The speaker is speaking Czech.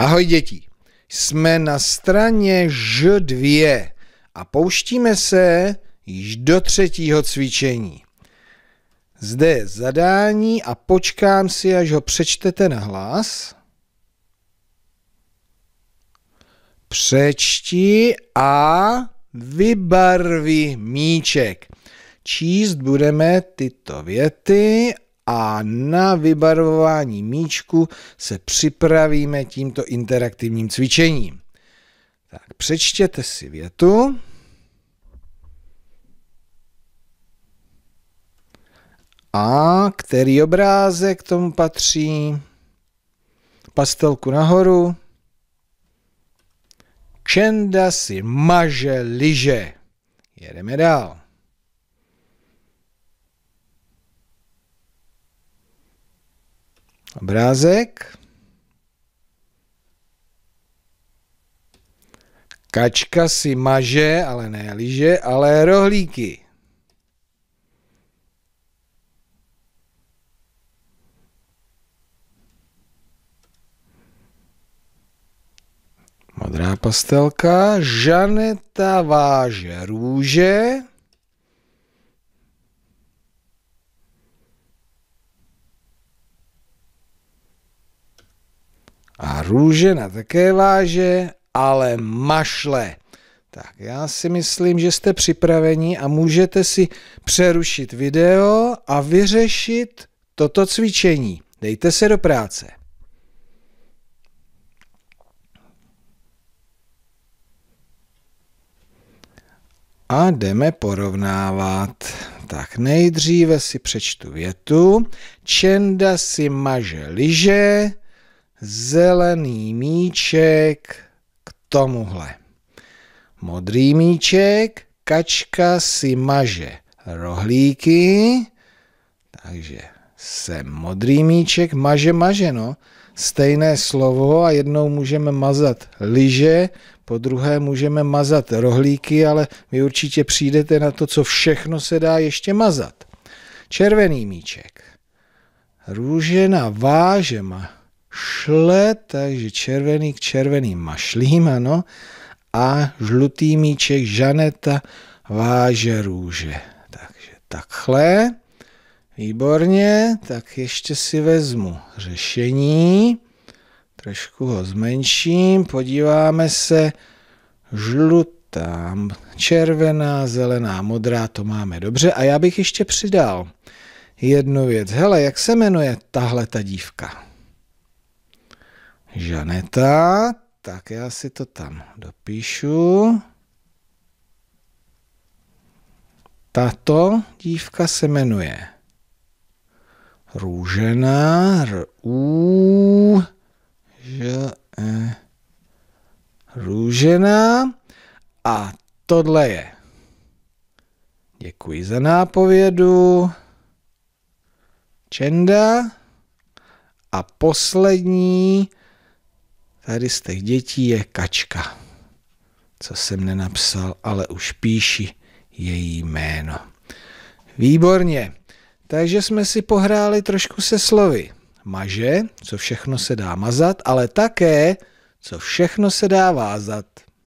Ahoj děti, jsme na straně Ž2 a pouštíme se již do třetího cvičení. Zde je zadání a počkám si, až ho přečtete na hlas. Přečti a vybarvi míček. Číst budeme tyto věty a na vybarvování míčku se připravíme tímto interaktivním cvičením. Tak přečtěte si větu. A který obrázek tomu patří? Pastelku nahoru. Čenda si maže liže. Jedeme dál. obrázek. Kačka si maže, ale ne lyže, ale rohlíky. Modrá pastelka, Žaneta váže růže. Růžena také váže, ale mašle. Tak já si myslím, že jste připraveni a můžete si přerušit video a vyřešit toto cvičení. Dejte se do práce. A jdeme porovnávat. Tak nejdříve si přečtu větu. Čenda si maže liže, zelený míček k tomuhle. Modrý míček, kačka si maže rohlíky, takže jsem modrý míček, maže, maže, no. Stejné slovo a jednou můžeme mazat lyže, po druhé můžeme mazat rohlíky, ale vy určitě přijdete na to, co všechno se dá ještě mazat. Červený míček. Růžena váže ma šle, takže červený k červeným mašlím, ano, a žlutý míček Žaneta váže růže. Takže takhle, výborně, tak ještě si vezmu řešení, trošku ho zmenším, podíváme se, žlutá, červená, zelená, modrá, to máme dobře. A já bych ještě přidal jednu věc. Hele, jak se jmenuje tahle ta dívka? Žaneta, tak já si to tam dopíšu. Tato dívka se jmenuje Růžena, r u že? e Růžena a tohle je. Děkuji za nápovědu. Čenda a poslední Tady z těch dětí je kačka. Co jsem nenapsal, ale už píši její jméno. Výborně. Takže jsme si pohráli trošku se slovy. Maže, co všechno se dá mazat, ale také, co všechno se dá vázat.